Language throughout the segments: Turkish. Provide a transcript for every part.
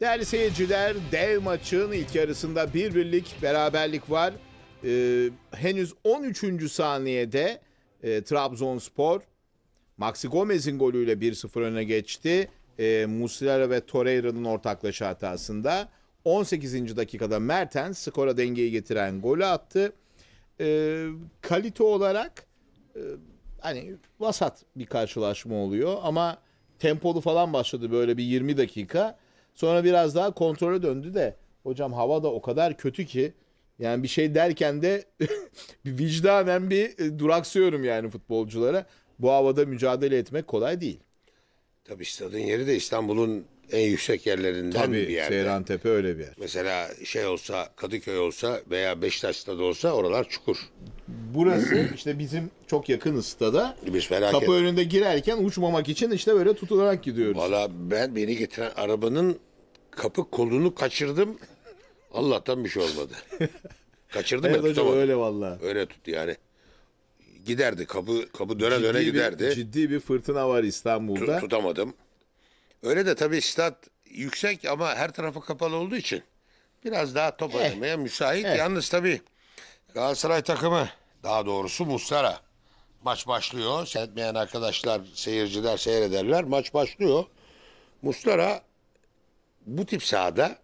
Değerli seyirciler, dev maçın ilk yarısında bir birlik beraberlik var. Ee, henüz 13. saniyede e, Trabzonspor Maxi Gomez'in golüyle 1-0 öne geçti. E, Muslera ve Torreira'nın ortaklaşa hatasında. 18. dakikada Mertens skora dengeyi getiren golü attı. E, kalite olarak e, hani vasat bir karşılaşma oluyor ama tempolu falan başladı böyle bir 20 dakika. Sonra biraz daha kontrole döndü de hocam hava da o kadar kötü ki yani bir şey derken de vicdanen bir e, duraksıyorum yani futbolculara. Bu havada mücadele etmek kolay değil. Tabii stadın yeri de İstanbul'un en yüksek yerlerinden Tabii, bir yerde. Seyran Tepe öyle bir yer. Mesela şey olsa Kadıköy olsa veya Beşiktaş'ta da olsa oralar çukur. Burası işte bizim çok yakın stada. Biz felaket. Kapı önünde girerken uçmamak için işte böyle tutularak gidiyoruz. Valla ben beni getiren arabanın kapı kolunu kaçırdım. Allah'tan bir şey olmadı. Kaçırdım evet, ya hocam, tutamadım. öyle valla. Öyle tuttu yani. Giderdi kapı kapı döne ciddi döne bir, giderdi. Ciddi bir fırtına var İstanbul'da. Tut, tutamadım. Öyle de tabii stat yüksek ama her tarafı kapalı olduğu için biraz daha top eh. müsait. Eh. Yalnız tabii Galatasaray takımı daha doğrusu Mustara maç başlıyor. Seyretmeyen arkadaşlar, seyirciler seyrederler. Maç başlıyor. Mustara bu tip sahada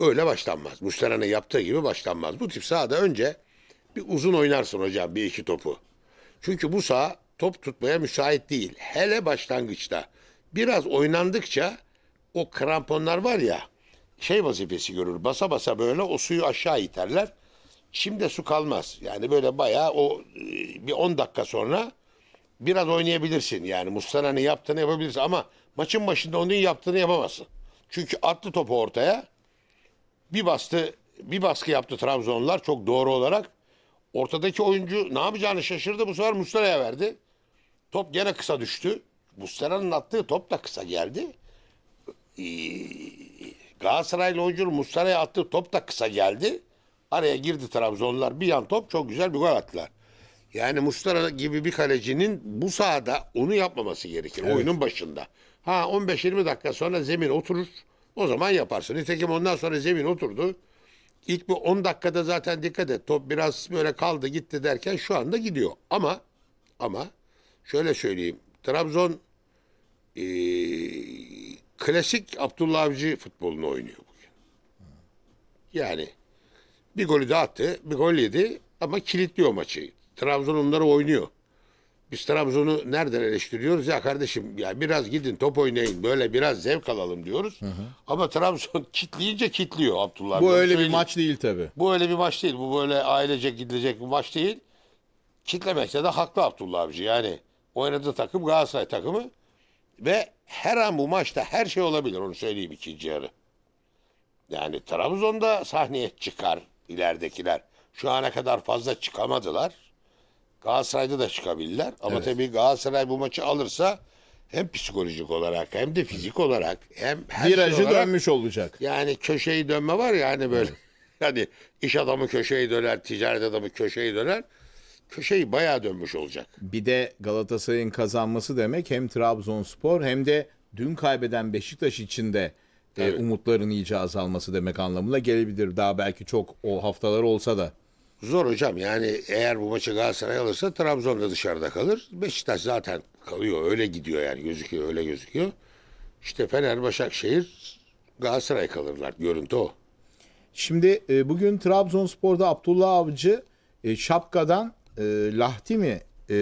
öyle başlanmaz. Muştera'nın yaptığı gibi başlanmaz. Bu tip sahada önce bir uzun oynarsın hocam bir iki topu. Çünkü bu saha top tutmaya müsait değil. Hele başlangıçta. Biraz oynandıkça o kramponlar var ya şey vazifesi görür. Basa basa böyle o suyu aşağı iterler. Şimdi su kalmaz. Yani böyle bayağı o e, bir 10 dakika sonra biraz oynayabilirsin. Yani Mustana'nın yaptığını yapabilirsin ama maçın başında onun yaptığını yapamazsın. Çünkü attı topu ortaya. Bir bastı, bir baskı yaptı Trabzonlular çok doğru olarak. Ortadaki oyuncu ne yapacağını şaşırdı. Bu sefer Muslera'ya verdi. Top gene kısa düştü. Muslera'nın attığı top da kısa geldi. Ee, Galatasaraylı oyuncu Muslera'ya attığı top da kısa geldi. Araya girdi Trabzonlular. Bir yan top çok güzel bir gol attılar. Yani Mustara gibi bir kalecinin bu sahada onu yapmaması gerekir evet. oyunun başında. Ha 15-20 dakika sonra zemin oturur. O zaman yaparsın. Nitekim ondan sonra zemin oturdu. İlk bir 10 dakikada zaten dikkat et. Top biraz böyle kaldı gitti derken şu anda gidiyor. Ama ama şöyle söyleyeyim. Trabzon e, klasik Abdullah Avcı futbolunu oynuyor bugün. Yani bir golü de attı, bir gol yedi ama kilitliyor maçı. Trabzon onları oynuyor. Biz Trabzon'u nereden eleştiriyoruz? Ya kardeşim ya biraz gidin top oynayın böyle biraz zevk alalım diyoruz. Hı hı. Ama Trabzon kitleyince kitliyor Abdullah. Bu ben öyle söyleyeyim. bir maç değil tabi. Bu öyle bir maç değil. Bu böyle ailece gidilecek bir maç değil. Kitlemekte de haklı Abdullah abici. Yani oynadığı takım Galatasaray takımı ve her an bu maçta her şey olabilir onu söyleyeyim ikinci yarı. Yani Trabzon'da sahneye çıkar ileridekiler. Şu ana kadar fazla çıkamadılar. Galatasaray'da da çıkabilirler. Ama evet. tabii Galatasaray bu maçı alırsa hem psikolojik olarak hem de fizik olarak hem her şey Virajı şey olarak, dönmüş olacak. Yani köşeyi dönme var ya hani böyle. hani iş adamı köşeyi döner, ticaret adamı köşeyi döner. Köşeyi bayağı dönmüş olacak. Bir de Galatasaray'ın kazanması demek hem Trabzonspor hem de dün kaybeden Beşiktaş için de e, umutların iyice azalması demek anlamına gelebilir. Daha belki çok o haftalar olsa da. Zor hocam yani eğer bu maçı Galatasaray alırsa Trabzon da dışarıda kalır. Beşiktaş zaten kalıyor öyle gidiyor yani gözüküyor öyle gözüküyor. İşte Fener, Başakşehir, Galatasaray kalırlar görüntü o. Şimdi e, bugün Trabzonspor'da Abdullah Avcı e, şapkadan e, Lahti mi e,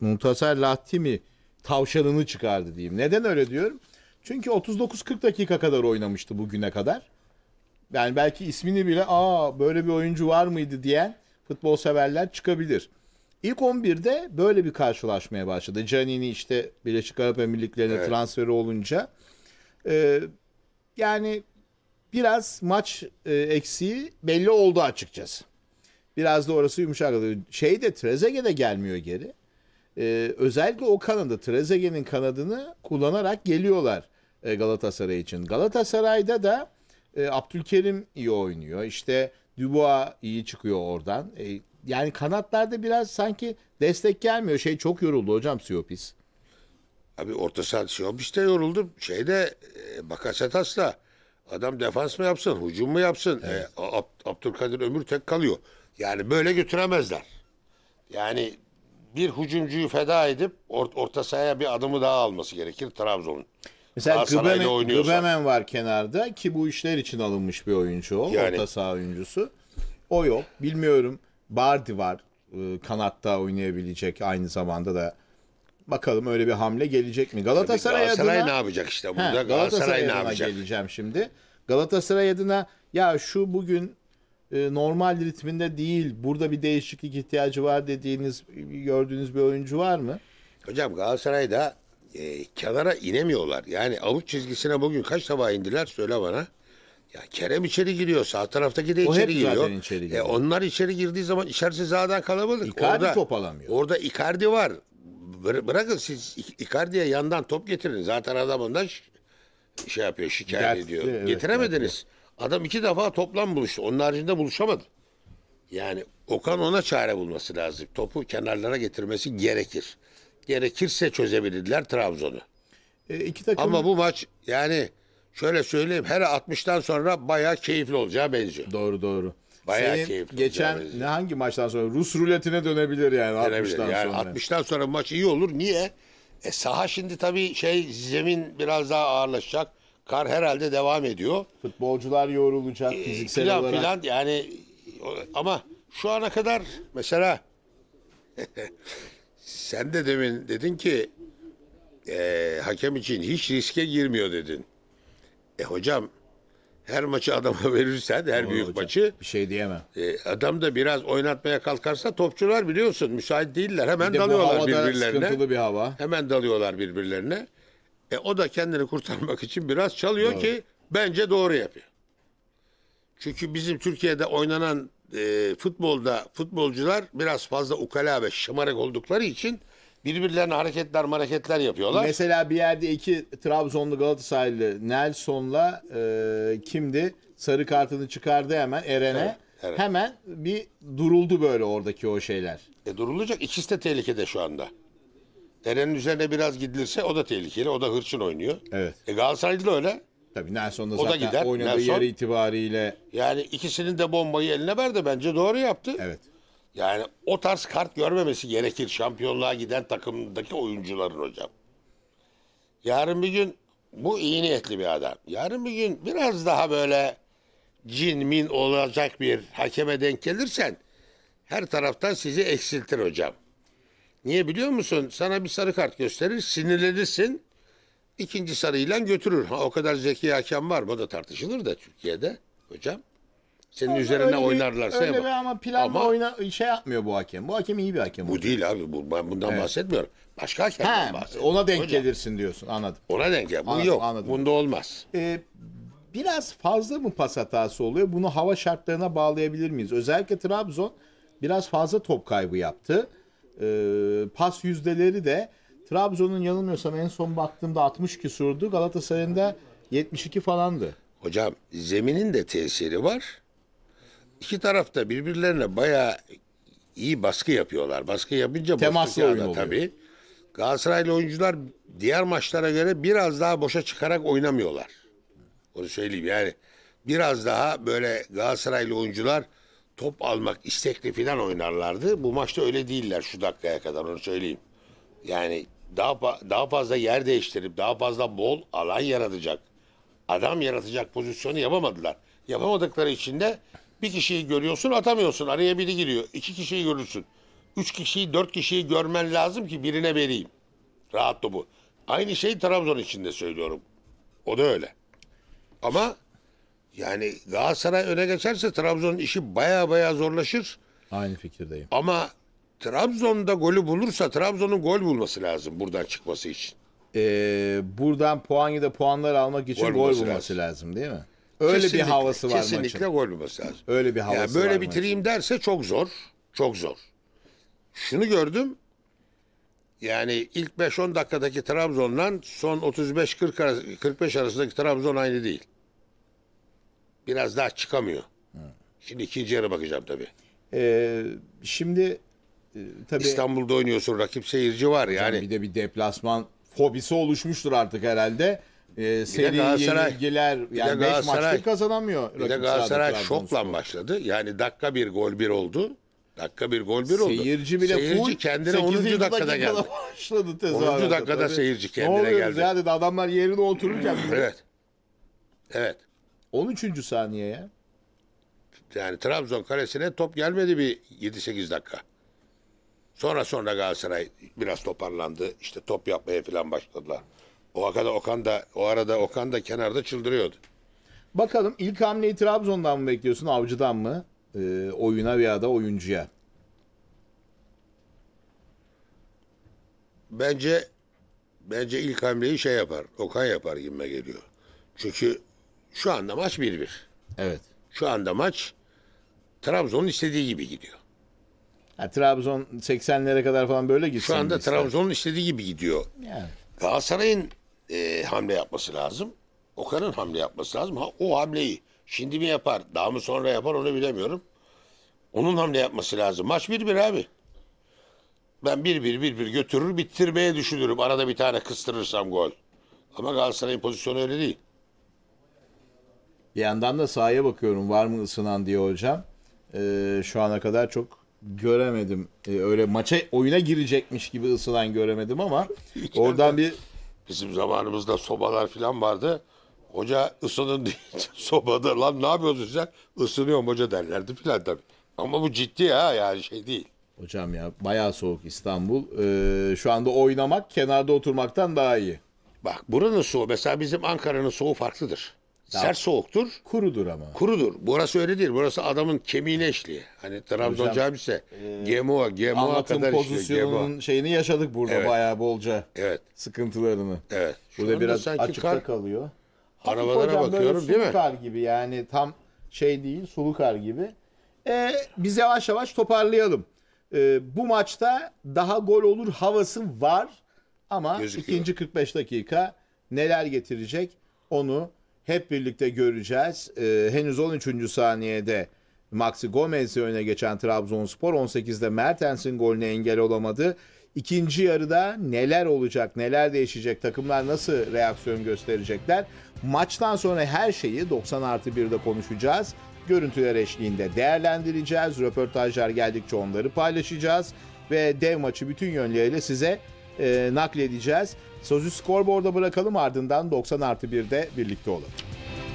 Muntasar Lahti mi tavşanını çıkardı diyeyim. Neden öyle diyorum? Çünkü 39-40 dakika kadar oynamıştı bugüne kadar yani belki ismini bile aa böyle bir oyuncu var mıydı diyen futbol severler çıkabilir. İlk 11'de böyle bir karşılaşmaya başladı. Canini işte Birleşik Arap Emirlikleri'ne evet. transferi olunca. Ee, yani biraz maç e, eksiği belli oldu açıkçası. Biraz da orası yumuşakladı. Şey de Trezege de gelmiyor geri. Ee, özellikle o kanadı Trezege'nin kanadını kullanarak geliyorlar e, Galatasaray için. Galatasaray'da da e, Abdülkerim iyi oynuyor. İşte Dubois iyi çıkıyor oradan. E, yani kanatlarda biraz sanki destek gelmiyor. Şey çok yoruldu hocam Siopis. Abi orta saha Siopis de yoruldu. Şeyde e, Bakasetas'la adam defans mı yapsın, hücum mu yapsın? E, evet. E, Ab- Abdülkadir Ömür tek kalıyor. Yani böyle götüremezler. Yani bir hücumcuyu feda edip or- orta sahaya bir adımı daha alması gerekir Trabzon'un. Mesela Galatasaray Gıbemen, Gıbemen var kenarda ki bu işler için alınmış bir oyuncu o. Yani. Orta saha oyuncusu. O yok. Bilmiyorum. Bardi var. E, kanatta oynayabilecek aynı zamanda da. Bakalım öyle bir hamle gelecek mi? Galatasaray, Tabii Galatasaray adına... ne yapacak işte burada? He, Galatasaray, Galatasaray ne yapacak? geleceğim şimdi. Galatasaray adına ya şu bugün e, normal ritminde değil. Burada bir değişiklik ihtiyacı var dediğiniz, gördüğünüz bir oyuncu var mı? Hocam Galatasaray'da e, kenara inemiyorlar. Yani avuç çizgisine bugün kaç defa indiler söyle bana. Ya Kerem içeri giriyor. Sağ taraftaki de O hep giriyor. zaten içeri e, giriyor. E, onlar içeri girdiği zaman içerisi zaten kalabalık. Icardi top alamıyor. Orada Icardi var. bırakın siz İ- Icardi'ye yandan top getirin. Zaten adam ondan şey yapıyor şikayet Dertli, ediyor. evet, Getiremediniz. Adam iki defa toplam buluştu. Onun haricinde buluşamadı. Yani Okan ona çare bulması lazım. Topu kenarlara getirmesi gerekir gerekirse çözebilirler Trabzon'u. E, iki takım... Ama bu maç yani şöyle söyleyeyim her 60'tan sonra bayağı keyifli olacağı benziyor. Doğru doğru. Bayağı Senin keyifli geçen olacağı ne hangi maçtan sonra Rus ruletine dönebilir yani 60'tan Yani sonra. 60'tan sonra maç iyi olur. Niye? E saha şimdi tabii şey zemin biraz daha ağırlaşacak. Kar herhalde devam ediyor. Futbolcular yorulacak E, fiziksel filan olarak. filan yani ama şu ana kadar mesela Sen de demin dedin ki e, hakem için hiç riske girmiyor dedin. E hocam her maçı adama verirsen her Doğru büyük hocam. maçı bir şey diyemem. E, adam da biraz oynatmaya kalkarsa topçular biliyorsun müsait değiller. Hemen bir de dalıyorlar bu birbirlerine. Sıkıntılı bir hava. Hemen dalıyorlar birbirlerine. E, o da kendini kurtarmak için biraz çalıyor Doğru. ki bence doğru yapıyor. Çünkü bizim Türkiye'de oynanan e, futbolda futbolcular biraz fazla ukala ve şımarık oldukları için birbirlerine hareketler hareketler yapıyorlar. Mesela bir yerde iki Trabzonlu Galatasaraylı Nelson'la e, kimdi? Sarı kartını çıkardı hemen Eren'e. Evet, evet. Hemen bir duruldu böyle oradaki o şeyler. E durulacak. İkisi de tehlikede şu anda. Eren'in üzerine biraz gidilirse o da tehlikeli. O da hırçın oynuyor. Evet. E Galatasaraylı da öyle. Tabii Nelson da da zaten gider. oynadığı Nelson- yer itibariyle Yani ikisinin de bombayı eline verdi bence doğru yaptı. evet. Yani o tarz kart görmemesi gerekir şampiyonluğa giden takımdaki oyuncuların hocam. Yarın bir gün bu iyi niyetli bir adam. Yarın bir gün biraz daha böyle cin min olacak bir hakeme denk gelirsen her taraftan sizi eksiltir hocam. Niye biliyor musun? Sana bir sarı kart gösterir, sinirlenirsin ikinci sarıyla götürür. Ha, o kadar zeki hakem var mı? da tartışılır da Türkiye'de hocam. Senin öyle üzerine öyle oynarlarsa bir, öyle ama. ama planla oyna, şey yapmıyor bu hakem. Bu hakem iyi bir hakem. Bu hocam. değil abi. Bu, ben bundan evet. bahsetmiyorum. Başka hakem. bahsediyorum. Ona denk hocam. gelirsin diyorsun. Anladım. Ona denk gel. Bu anladım, yok. Anladım. Bunda olmaz. Ee, biraz fazla mı pas hatası oluyor? Bunu hava şartlarına bağlayabilir miyiz? Özellikle Trabzon biraz fazla top kaybı yaptı. Ee, pas yüzdeleri de Trabzon'un yanılmıyorsam en son baktığımda 60 küsurdu. Galatasaray'ın da 72 falandı. Hocam zeminin de tesiri var. İki tarafta birbirlerine bayağı iyi baskı yapıyorlar. Baskı yapınca Temaslı oyun oluyor. tabii. Galatasaraylı oyuncular diğer maçlara göre biraz daha boşa çıkarak oynamıyorlar. Onu söyleyeyim yani. Biraz daha böyle Galatasaraylı oyuncular top almak istekli falan oynarlardı. Bu maçta öyle değiller şu dakikaya kadar onu söyleyeyim. Yani daha daha fazla yer değiştirip daha fazla bol alan yaratacak, adam yaratacak pozisyonu yapamadılar. Yapamadıkları için de bir kişiyi görüyorsun atamıyorsun. Araya biri giriyor. İki kişiyi görürsün. Üç kişiyi, dört kişiyi görmen lazım ki birine vereyim. Rahat bu Aynı şey Trabzon için de söylüyorum. O da öyle. Ama yani Galatasaray öne geçerse Trabzon'un işi baya baya zorlaşır. Aynı fikirdeyim. Ama Trabzon'da golü bulursa Trabzon'un gol bulması lazım buradan çıkması için. Ee, buradan puan ya da puanlar almak için gol, gol bulması lazım. lazım değil mi? Öyle kesinlikle, bir havası var kesinlikle maçın. Kesinlikle gol bulması lazım. Öyle bir havası yani böyle var. Böyle bitireyim maçın. derse çok zor. Çok zor. Şunu gördüm. Yani ilk 5-10 dakikadaki Trabzon'dan son 35 45 arasındaki Trabzon aynı değil. Biraz daha çıkamıyor. Hı. Şimdi ikinci yere bakacağım tabii. Ee, şimdi e, tabii İstanbul'da oynuyorsun rakip seyirci var yani. Bir de bir deplasman fobisi oluşmuştur artık herhalde. Ee, seri yenilgiler yani 5 maçta kazanamıyor. Bir de Galatasaray şokla başladı. Yani dakika bir gol bir oldu. Dakika bir gol bir oldu. Seyirci bile seyirci full kendine 10. dakikada geldi. Başladı tezahürat. 10. dakikada tabii. seyirci kendine ne geldi. Ya dedi adamlar yerine otururken. evet. Evet. 13. saniye ya. Yani Trabzon kalesine top gelmedi bir 7-8 dakika. Sonra sonra Galatasaray biraz toparlandı. İşte top yapmaya falan başladılar. O arada Okan da o arada Okan da kenarda çıldırıyordu. Bakalım ilk hamleyi Trabzon'dan mı bekliyorsun, Avcı'dan mı? Ee, oyuna veya da oyuncuya. Bence bence ilk hamleyi şey yapar. Okan yapar gibime geliyor. Çünkü şu anda maç 1-1. Evet. Şu anda maç Trabzon'un istediği gibi gidiyor. Ha, Trabzon 80'lere kadar falan böyle gitsin. Şu anda ister. Trabzon'un istediği gibi gidiyor. Yani. Galatasaray'ın e, hamle yapması lazım. Okan'ın hamle yapması lazım. Ha, o hamleyi şimdi mi yapar, daha mı sonra yapar onu bilemiyorum. Onun hamle yapması lazım. Maç 1-1 abi. Ben 1-1-1-1 götürür bitirmeye düşünürüm. Arada bir tane kıstırırsam gol. Ama Galatasaray'ın pozisyonu öyle değil. Bir yandan da sahaya bakıyorum var mı ısınan diye hocam. Ee, şu ana kadar çok göremedim. Ee, öyle maça oyuna girecekmiş gibi ısınan göremedim ama oradan bir Bizim zamanımızda sobalar falan vardı. Hoca ısının deyince sobada lan ne yapıyorsun sen? Isınıyorum hoca derlerdi filan tabii. Ama bu ciddi ha yani şey değil. hocam ya bayağı soğuk İstanbul. Ee, şu anda oynamak kenarda oturmaktan daha iyi. Bak buranın soğuğu mesela bizim Ankara'nın soğuğu farklıdır. Sert soğuktur. Kurudur ama. Kurudur. Burası öyle değil. Burası adamın kemiğine işliyor. Hani Trabzon Hocam, camisi. E, GMO, Gmo kadar işliyor. GMO. şeyini yaşadık burada Evet. bayağı bolca Evet, sıkıntılarını. evet. Şu Burada biraz sanki açıkta kar- kalıyor. Arabalara hocam, bakıyorum, değil mi? kar gibi yani tam şey değil sulu kar gibi. Ee, biz yavaş yavaş toparlayalım. Ee, bu maçta daha gol olur havası var ama Gözüküyor. ikinci 45 dakika neler getirecek onu hep birlikte göreceğiz. Ee, henüz 13. saniyede Maxi Gomez'i öne geçen Trabzonspor 18'de Mertens'in golüne engel olamadı. İkinci yarıda neler olacak, neler değişecek, takımlar nasıl reaksiyon gösterecekler? Maçtan sonra her şeyi 90 artı 1'de konuşacağız. Görüntüler eşliğinde değerlendireceğiz. Röportajlar geldikçe onları paylaşacağız. Ve dev maçı bütün yönleriyle size e, nakledeceğiz. Sözü skorboarda bırakalım ardından 90 artı 1'de birlikte olalım.